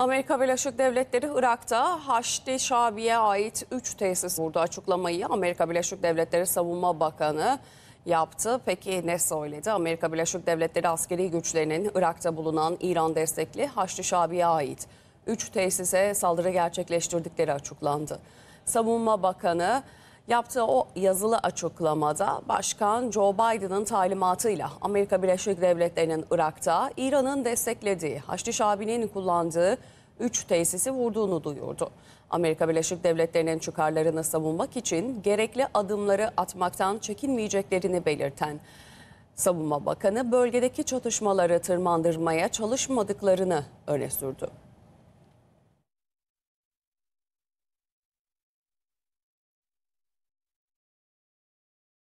Amerika Birleşik Devletleri Irak'ta Haçlı Şabi'ye ait 3 tesis vurdu açıklamayı Amerika Birleşik Devletleri Savunma Bakanı yaptı. Peki ne söyledi? Amerika Birleşik Devletleri askeri güçlerinin Irak'ta bulunan İran destekli Haçlı Şabi'ye ait 3 tesise saldırı gerçekleştirdikleri açıklandı. Savunma Bakanı Yaptığı o yazılı açıklamada Başkan Joe Biden'ın talimatıyla Amerika Birleşik Devletleri'nin Irak'ta İran'ın desteklediği Haçlı Şabi'nin kullandığı 3 tesisi vurduğunu duyurdu. Amerika Birleşik Devletleri'nin çıkarlarını savunmak için gerekli adımları atmaktan çekinmeyeceklerini belirten Savunma Bakanı bölgedeki çatışmaları tırmandırmaya çalışmadıklarını öne sürdü.